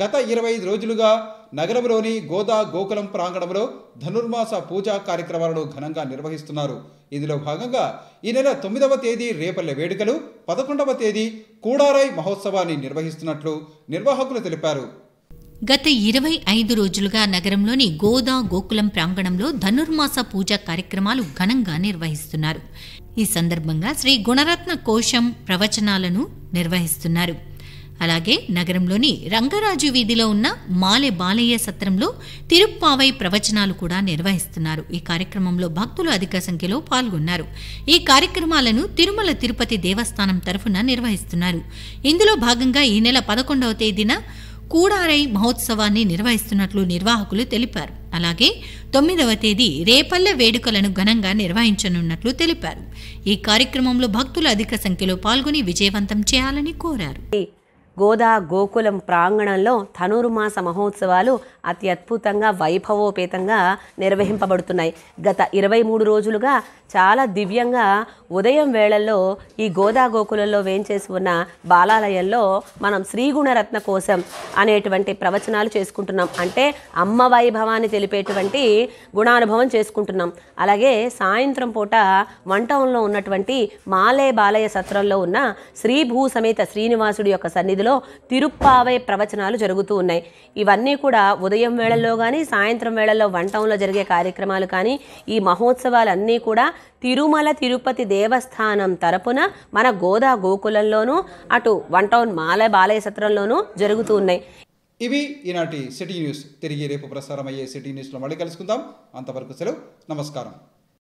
గత ఇరవై రోజులుగా నగరంలోని గోదా గోకులం ప్రాంగణంలో ధనుర్మాస పూజా కార్యక్రమాలను ఘనంగా నిర్వహిస్తున్నారు ఇందులో భాగంగా ఈ నెల తొమ్మిదవ తేదీ రేపల్లె వేడుకలు పదకొండవ తేదీ కూడారాయ్ మహోత్సవాన్ని నిర్వహిస్తున్నట్లు నిర్వాహకులు తెలిపారు గత ఇరవై ఐదు రోజులుగా నగరంలోని గోదా గోకులం ప్రాంగణంలో ధనుర్మాస పూజా కార్యక్రమాలు ఘనంగా నిర్వహిస్తున్నారు ఈ సందర్భంగా శ్రీ గుణరత్న కోశం ప్రవచనాలను నిర్వహిస్తున్నారు అలాగే నగరంలోని రంగరాజు వీధిలో ఉన్న మాలె బాలయ్య సత్రంలో తిరుప్పావై ప్రవచనాలు కూడా నిర్వహిస్తున్నారు ఈ కార్యక్రమంలో భక్తులు అధిక సంఖ్యలో పాల్గొన్నారు ఈ కార్యక్రమాలను తిరుమల తిరుపతి దేవస్థానం తరఫున నిర్వహిస్తున్నారు ఇందులో భాగంగా ఈ నెల పదకొండవ తేదీన కూడారై మహోత్సవాన్ని నిర్వహిస్తున్నట్లు నిర్వాహకులు తెలిపారు అలాగే తొమ్మిదవ తేదీ రేపల్లె వేడుకలను ఘనంగా నిర్వహించనున్నట్లు తెలిపారు ఈ కార్యక్రమంలో భక్తులు అధిక సంఖ్యలో పాల్గొని విజయవంతం చేయాలని కోరారు గోదా గోకులం ప్రాంగణంలో ధనుర్మాస మహోత్సవాలు అతి అద్భుతంగా వైభవోపేతంగా నిర్వహింపబడుతున్నాయి గత ఇరవై మూడు రోజులుగా చాలా దివ్యంగా ఉదయం వేళల్లో ఈ గోదా గోకులంలో వేంచేసి ఉన్న బాలాలయంలో మనం శ్రీగుణరత్న కోసం అనేటువంటి ప్రవచనాలు చేసుకుంటున్నాం అంటే అమ్మ వైభవాన్ని తెలిపేటువంటి గుణానుభవం చేసుకుంటున్నాం అలాగే సాయంత్రం పూట వంటంలో ఉన్నటువంటి మాలే బాలయ సత్రంలో ఉన్న శ్రీభూ సమేత శ్రీనివాసుడి యొక్క సన్నిధి తెలుగులో తిరుప్పావై ప్రవచనాలు జరుగుతూ ఉన్నాయి ఇవన్నీ కూడా ఉదయం వేళల్లో కానీ సాయంత్రం వేళల్లో వన్ టౌన్లో జరిగే కార్యక్రమాలు కానీ ఈ మహోత్సవాలన్నీ కూడా తిరుమల తిరుపతి దేవస్థానం తరపున మన గోదా గోకులంలోనూ అటు వన్ టౌన్ మాల బాలయ సత్రంలోనూ జరుగుతూ ఉన్నాయి ఇవి ఈనాటి సిటీ న్యూస్ తిరిగి రేపు ప్రసారమయ్యే సిటీ న్యూస్లో మళ్ళీ కలుసుకుందాం అంతవరకు సెలవు నమస్కారం